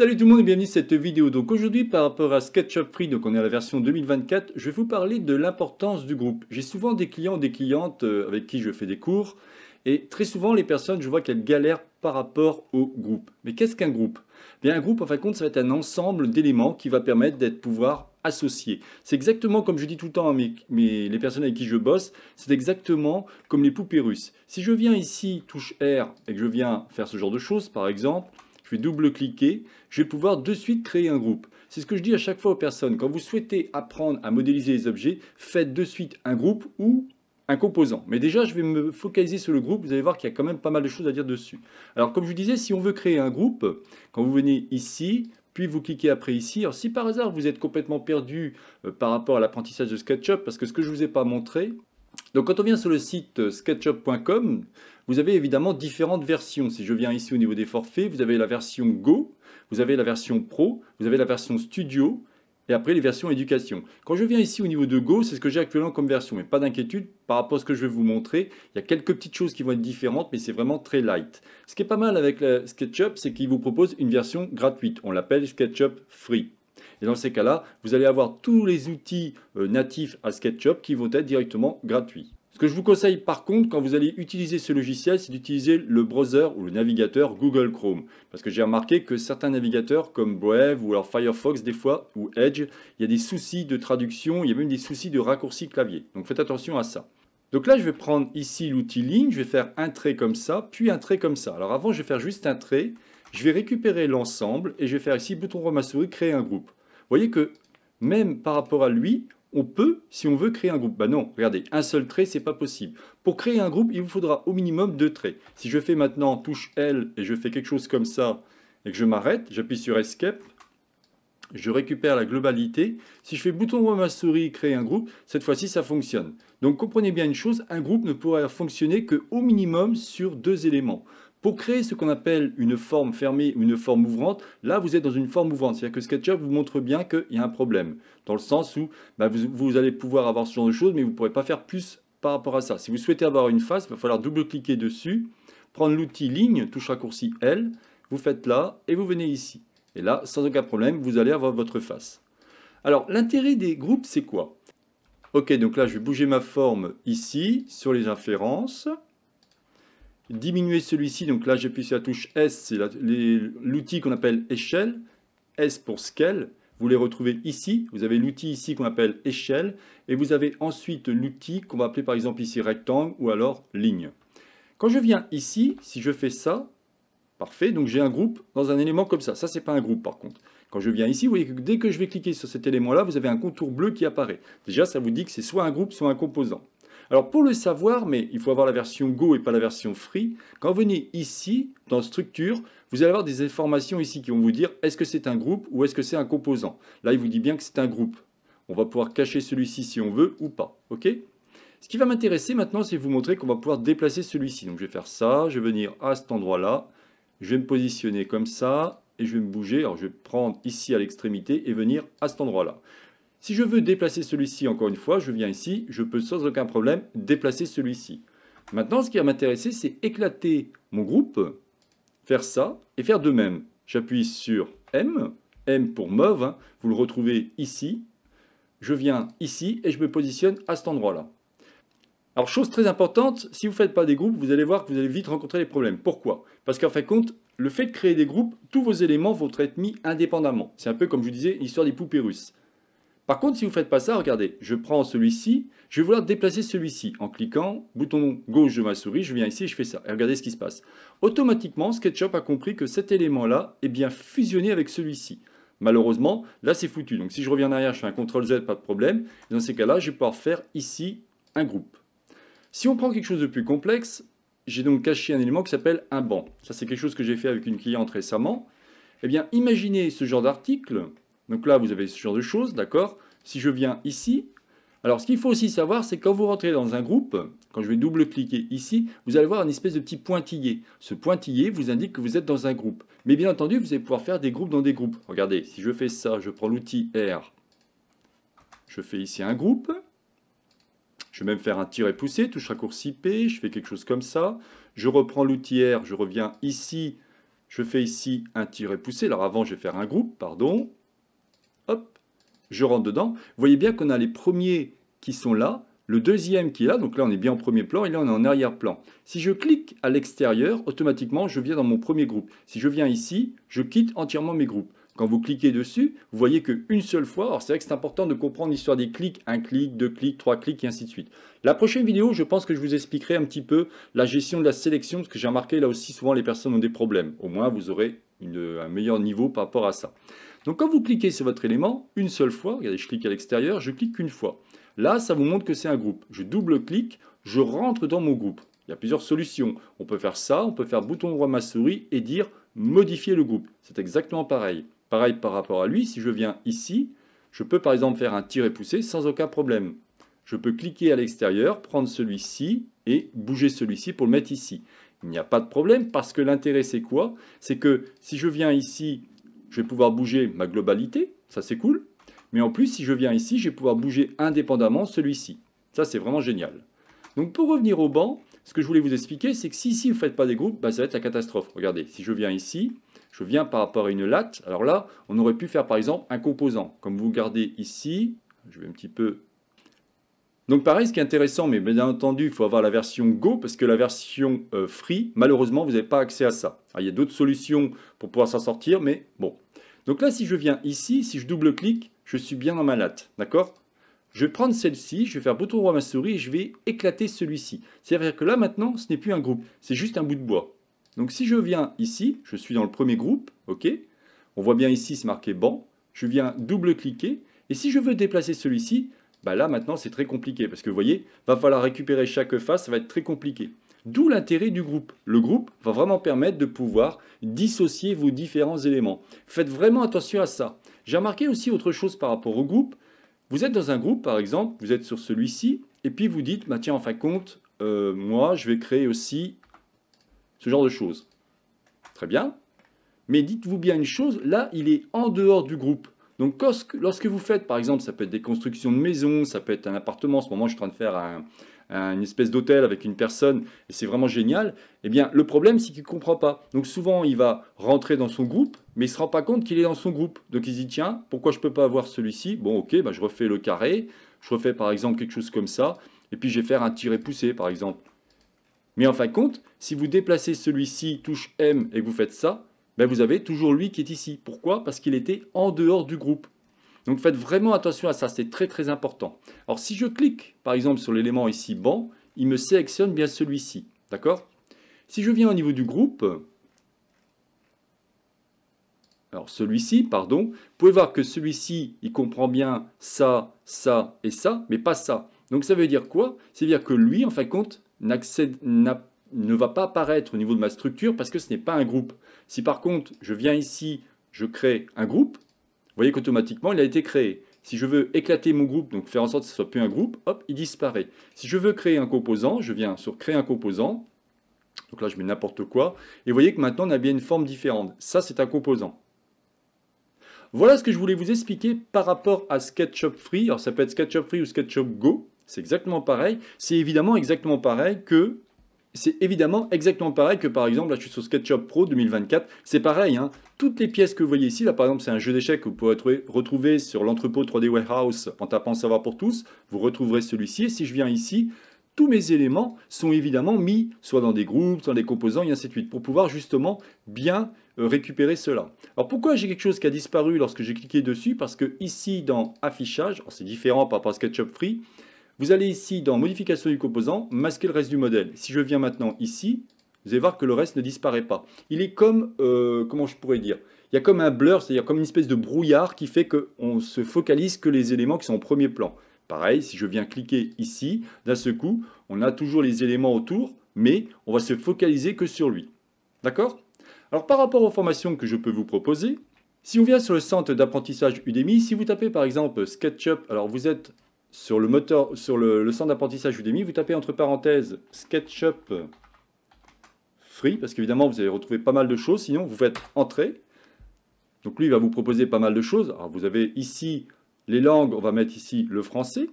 Salut tout le monde et bienvenue dans cette vidéo. Donc aujourd'hui par rapport à SketchUp Free, donc on est à la version 2024, je vais vous parler de l'importance du groupe. J'ai souvent des clients des clientes euh, avec qui je fais des cours et très souvent les personnes, je vois qu'elles galèrent par rapport au groupe. Mais qu'est-ce qu'un groupe Bien un groupe en fin de compte ça va être un ensemble d'éléments qui va permettre d'être pouvoir associé. C'est exactement comme je dis tout le temps à mes, les personnes avec qui je bosse, c'est exactement comme les poupées russes. Si je viens ici, touche R, et que je viens faire ce genre de choses par exemple, je double-cliquer, je vais pouvoir de suite créer un groupe. C'est ce que je dis à chaque fois aux personnes. Quand vous souhaitez apprendre à modéliser les objets, faites de suite un groupe ou un composant. Mais déjà, je vais me focaliser sur le groupe. Vous allez voir qu'il y a quand même pas mal de choses à dire dessus. Alors, comme je vous disais, si on veut créer un groupe, quand vous venez ici, puis vous cliquez après ici. Alors si par hasard vous êtes complètement perdu euh, par rapport à l'apprentissage de SketchUp, parce que ce que je ne vous ai pas montré, donc quand on vient sur le site euh, sketchup.com, vous avez évidemment différentes versions. Si je viens ici au niveau des forfaits, vous avez la version Go, vous avez la version Pro, vous avez la version Studio, et après les versions éducation. Quand je viens ici au niveau de Go, c'est ce que j'ai actuellement comme version, mais pas d'inquiétude par rapport à ce que je vais vous montrer. Il y a quelques petites choses qui vont être différentes, mais c'est vraiment très light. Ce qui est pas mal avec SketchUp, c'est qu'il vous propose une version gratuite. On l'appelle SketchUp Free. Et dans ces cas-là, vous allez avoir tous les outils euh, natifs à SketchUp qui vont être directement gratuits. Ce que je vous conseille par contre, quand vous allez utiliser ce logiciel, c'est d'utiliser le browser ou le navigateur Google Chrome. Parce que j'ai remarqué que certains navigateurs comme Brave ou alors Firefox des fois, ou Edge, il y a des soucis de traduction, il y a même des soucis de raccourci clavier. Donc faites attention à ça. Donc là, je vais prendre ici l'outil ligne, je vais faire un trait comme ça, puis un trait comme ça. Alors avant, je vais faire juste un trait, je vais récupérer l'ensemble et je vais faire ici bouton roi créer un groupe. Vous voyez que même par rapport à lui, on peut, si on veut, créer un groupe. ben non, regardez, un seul trait, ce n'est pas possible. Pour créer un groupe, il vous faudra au minimum deux traits. Si je fais maintenant touche L et je fais quelque chose comme ça, et que je m'arrête, j'appuie sur Escape, je récupère la globalité. Si je fais bouton droit ma souris, créer un groupe, cette fois-ci, ça fonctionne. Donc comprenez bien une chose, un groupe ne pourra fonctionner qu'au minimum sur deux éléments. Pour créer ce qu'on appelle une forme fermée ou une forme ouvrante, là vous êtes dans une forme ouvrante, c'est-à-dire que SketchUp vous montre bien qu'il y a un problème, dans le sens où bah, vous, vous, allez pouvoir avoir ce genre de choses, mais vous ne pourrez pas faire plus par rapport à ça. Si vous souhaitez avoir une face, il va falloir double-cliquer dessus, prendre l'outil ligne, touche raccourci L, vous faites là, et vous venez ici. Et là, sans aucun problème, vous allez avoir votre face. Alors, l'intérêt des groupes, c'est quoi Ok, donc là, je vais bouger ma forme ici, sur les inférences diminuer celui-ci. Donc là, j'appuie sur la touche S, c'est l'outil qu'on appelle échelle. S pour scale. Vous les retrouvez ici. Vous avez l'outil ici qu'on appelle échelle. Et vous avez ensuite l'outil qu'on va appeler par exemple ici rectangle ou alors ligne. Quand je viens ici, si je fais ça, parfait, donc j'ai un groupe dans un élément comme ça. Ça, c'est pas un groupe par contre. Quand je viens ici, vous voyez que dès que je vais cliquer sur cet élément-là, vous avez un contour bleu qui apparaît. Déjà, ça vous dit que c'est soit un groupe, soit un composant. Alors pour le savoir, mais il faut avoir la version Go et pas la version Free, quand vous venez ici, dans Structure, vous allez avoir des informations ici qui vont vous dire est-ce que c'est un groupe ou est-ce que c'est un composant. Là, il vous dit bien que c'est un groupe. On va pouvoir cacher celui-ci si on veut ou pas. ok ce qui va m'intéresser maintenant, c'est vous montrer qu'on va pouvoir déplacer celui-ci. Donc je vais faire ça, je vais venir à cet endroit-là, je vais me positionner comme ça, et je vais me bouger. Alors je vais prendre ici à l'extrémité et venir à cet endroit-là. Si je veux déplacer celui-ci, encore une fois, je viens ici, je peux sans aucun problème déplacer celui-ci. Maintenant, ce qui va m'intéresser, c'est éclater mon groupe, faire ça et faire de même. J'appuie sur M, M pour Move, hein, vous le retrouvez ici. Je viens ici et je me positionne à cet endroit-là. Alors, chose très importante, si vous ne faites pas des groupes, vous allez voir que vous allez vite rencontrer des problèmes. Pourquoi Parce qu'en fin de compte, le fait de créer des groupes, tous vos éléments vont être mis indépendamment. C'est un peu comme je vous disais, l'histoire des poupées russes. Par contre, si vous ne faites pas ça, regardez, je prends celui-ci, je vais vouloir déplacer celui-ci. En cliquant, bouton gauche de ma souris, je viens ici et je fais ça. Et regardez ce qui se passe. Automatiquement, SketchUp a compris que cet élément-là est bien fusionné avec celui-ci. Malheureusement, là c'est foutu. Donc si je reviens en arrière, je fais un CTRL Z, pas de problème. Dans ces cas-là, je vais pouvoir faire ici un groupe. Si on prend quelque chose de plus complexe, j'ai donc caché un élément qui s'appelle un banc. Ça c'est quelque chose que j'ai fait avec une cliente récemment. Eh bien, imaginez ce genre d'article donc là, vous avez ce genre de choses, d'accord Si je viens ici, alors ce qu'il faut aussi savoir, c'est quand vous rentrez dans un groupe, quand je vais double-cliquer ici, vous allez voir une espèce de petit pointillé. Ce pointillé vous indique que vous êtes dans un groupe. Mais bien entendu, vous allez pouvoir faire des groupes dans des groupes. Regardez, si je fais ça, je prends l'outil R, je fais ici un groupe, je vais même faire un et poussé, touche raccourci P, je fais quelque chose comme ça. Je reprends l'outil R, je reviens ici, je fais ici un et poussé. Alors avant, je vais faire un groupe, pardon hop, je rentre dedans. Vous voyez bien qu'on a les premiers qui sont là, le deuxième qui est là, donc là on est bien en premier plan, et là on est en arrière-plan. Si je clique à l'extérieur, automatiquement je viens dans mon premier groupe. Si je viens ici, je quitte entièrement mes groupes. Quand vous cliquez dessus, vous voyez qu'une seule fois, alors c'est vrai que c'est important de comprendre l'histoire des clics, un clic, deux clics, trois clics et ainsi de suite. La prochaine vidéo, je pense que je vous expliquerai un petit peu la gestion de la sélection, parce que j'ai remarqué là aussi souvent les personnes ont des problèmes. Au moins vous aurez un meilleur niveau par rapport à ça. Donc quand vous cliquez sur votre élément, une seule fois, regardez, je clique à l'extérieur, je clique qu'une fois. Là, ça vous montre que c'est un groupe. Je double-clique, je rentre dans mon groupe. Il y a plusieurs solutions. On peut faire ça, on peut faire bouton droit ma souris et dire modifier le groupe. C'est exactement pareil. Pareil par rapport à lui, si je viens ici, je peux par exemple faire un tirer poussé sans aucun problème. Je peux cliquer à l'extérieur, prendre celui-ci et bouger celui-ci pour le mettre ici. Il n'y a pas de problème parce que l'intérêt c'est quoi C'est que si je viens ici je vais pouvoir bouger ma globalité, ça c'est cool. Mais en plus, si je viens ici, je vais pouvoir bouger indépendamment celui-ci. Ça, c'est vraiment génial. Donc pour revenir au banc, ce que je voulais vous expliquer, c'est que si ici, vous ne faites pas des groupes, bah, ça va être la catastrophe. Regardez, si je viens ici, je viens par rapport à une latte. Alors là, on aurait pu faire par exemple un composant. Comme vous regardez ici, je vais un petit peu donc pareil, ce qui est intéressant, mais bien entendu, il faut avoir la version Go, parce que la version euh, Free, malheureusement, vous n'avez pas accès à ça. Ah, il y a d'autres solutions pour pouvoir s'en sortir, mais bon. Donc là, si je viens ici, si je double-clique, je suis bien dans ma latte, d'accord Je vais prendre celle-ci, je vais faire bouton droit ma souris, et je vais éclater celui-ci. C'est-à-dire que là, maintenant, ce n'est plus un groupe, c'est juste un bout de bois. Donc si je viens ici, je suis dans le premier groupe, ok On voit bien ici, c'est marqué banc. Je viens double-cliquer, et si je veux déplacer celui-ci, bah là maintenant c'est très compliqué parce que vous voyez, va falloir récupérer chaque face, ça va être très compliqué. D'où l'intérêt du groupe. Le groupe va vraiment permettre de pouvoir dissocier vos différents éléments. Faites vraiment attention à ça. J'ai remarqué aussi autre chose par rapport au groupe. Vous êtes dans un groupe, par exemple, vous êtes sur celui-ci, et puis vous dites, bah tiens, en fin de compte, euh, moi, je vais créer aussi ce genre de choses. Très bien. Mais dites-vous bien une chose, là, il est en dehors du groupe. Donc lorsque vous faites, par exemple, ça peut être des constructions de maisons, ça peut être un appartement, en ce moment je suis en train de faire un, une espèce d'hôtel avec une personne, et c'est vraiment génial, eh bien, le problème, c'est qu'il ne comprend pas. Donc, souvent, il va rentrer dans son groupe, mais il ne se rend pas compte qu'il est dans son groupe. Donc, il se dit, tiens, pourquoi je ne peux pas avoir celui-ci Bon, ok, bah, je refais le carré, je refais, par exemple, quelque chose comme ça, et puis je vais faire un tiré poussé, par exemple. Mais en fin de compte, si vous déplacez celui-ci, touche M, et que vous faites ça, ben, vous avez toujours lui qui est ici. Pourquoi Parce qu'il était en dehors du groupe. Donc faites vraiment attention à ça, c'est très très important. Alors si je clique par exemple sur l'élément ici banc, il me sélectionne bien celui-ci. D'accord Si je viens au niveau du groupe, alors celui-ci, pardon, vous pouvez voir que celui-ci, il comprend bien ça, ça et ça, mais pas ça. Donc ça veut dire quoi C'est à dire que lui, en fin de compte, n'accède, n'a ne va pas apparaître au niveau de ma structure parce que ce n'est pas un groupe. Si par contre, je viens ici, je crée un groupe, vous voyez qu'automatiquement, il a été créé. Si je veux éclater mon groupe, donc faire en sorte que ce soit plus un groupe, hop, il disparaît. Si je veux créer un composant, je viens sur créer un composant. Donc là, je mets n'importe quoi. Et vous voyez que maintenant, on a bien une forme différente. Ça, c'est un composant. Voilà ce que je voulais vous expliquer par rapport à SketchUp Free. Alors, ça peut être SketchUp Free ou SketchUp Go. C'est exactement pareil. C'est évidemment exactement pareil que c'est évidemment exactement pareil que par exemple, là je suis sur SketchUp Pro 2024, c'est pareil, hein. toutes les pièces que vous voyez ici, là par exemple c'est un jeu d'échecs que vous pouvez retrouver sur l'entrepôt 3D Warehouse en tapant savoir pour tous, vous retrouverez celui-ci, et si je viens ici, tous mes éléments sont évidemment mis soit dans des groupes, soit dans des composants, et ainsi de suite, pour pouvoir justement bien euh, récupérer cela. Alors pourquoi j'ai quelque chose qui a disparu lorsque j'ai cliqué dessus Parce que ici dans affichage, c'est différent par rapport à SketchUp Free, vous allez ici dans modification du composant, masquer le reste du modèle. Si je viens maintenant ici, vous allez voir que le reste ne disparaît pas. Il est comme, euh, comment je pourrais dire, il y a comme un blur, c'est-à-dire comme une espèce de brouillard qui fait qu'on se focalise que les éléments qui sont en premier plan. Pareil, si je viens cliquer ici, d'un seul coup, on a toujours les éléments autour, mais on va se focaliser que sur lui. D'accord Alors par rapport aux formations que je peux vous proposer, si on vient sur le centre d'apprentissage Udemy, si vous tapez par exemple SketchUp, alors vous êtes sur le, moteur, sur le, centre d'apprentissage Udemy, vous tapez entre parenthèses SketchUp Free, parce qu'évidemment, vous allez retrouver pas mal de choses. Sinon, vous faites Entrée. Donc lui, il va vous proposer pas mal de choses. Alors, vous avez ici les langues, on va mettre ici le français,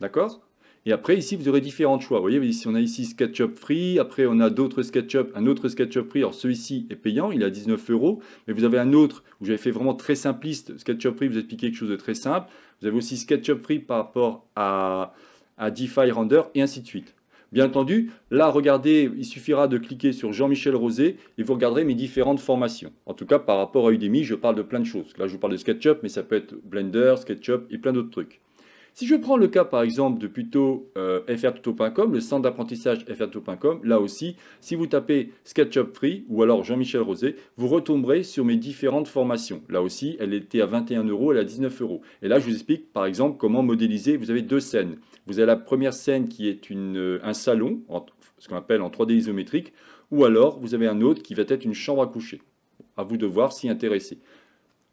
d'accord et après, ici, vous aurez différents choix. Vous voyez, ici, on a ici SketchUp Free. Après, on a d'autres SketchUp, un autre SketchUp Free. Alors, celui-ci est payant, il est à 19 euros. Mais vous avez un autre où j'avais fait vraiment très simpliste. SketchUp Free, vous expliquez quelque chose de très simple. Vous avez aussi SketchUp Free par rapport à, à DeFi Render et ainsi de suite. Bien entendu, là, regardez, il suffira de cliquer sur Jean-Michel Rosé et vous regarderez mes différentes formations. En tout cas, par rapport à Udemy, je parle de plein de choses. Là, je vous parle de SketchUp, mais ça peut être Blender, SketchUp et plein d'autres trucs. Si je prends le cas par exemple de plutôt euh, frtuto.com, le centre d'apprentissage frtuto.com, là aussi, si vous tapez SketchUp Free ou alors Jean-Michel Rosé, vous retomberez sur mes différentes formations. Là aussi, elle était à 21 euros, elle est à 19 euros. Et là, je vous explique par exemple comment modéliser. Vous avez deux scènes. Vous avez la première scène qui est euh, un salon, ce qu'on appelle en 3D isométrique, ou alors vous avez un autre qui va être une chambre à coucher. À vous de voir s'y intéresser.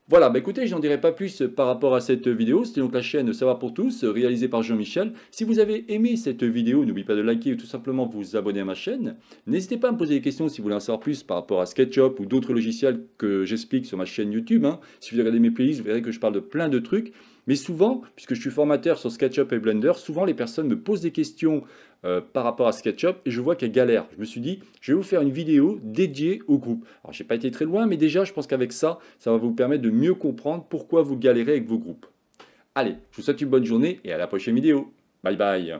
Voilà, bah écoutez, je n'en dirai pas plus par rapport à cette vidéo. C'était donc la chaîne Savoir pour tous, réalisée par Jean-Michel. Si vous avez aimé cette vidéo, n'oubliez pas de liker ou tout simplement vous abonner à ma chaîne. N'hésitez pas à me poser des questions si vous voulez en savoir plus par rapport à SketchUp ou d'autres logiciels que j'explique sur ma chaîne YouTube. Si vous regardez mes playlists, vous verrez que je parle de plein de trucs. Mais souvent, puisque je suis formateur sur SketchUp et Blender, souvent les personnes me posent des questions euh, par rapport à SketchUp et je vois qu'elles galèrent. Je me suis dit, je vais vous faire une vidéo dédiée au groupe. Alors, n'ai pas été très loin, mais déjà, je pense qu'avec ça, ça va vous permettre de mieux comprendre pourquoi vous galérez avec vos groupes. Allez, je vous souhaite une bonne journée et à la prochaine vidéo. Bye bye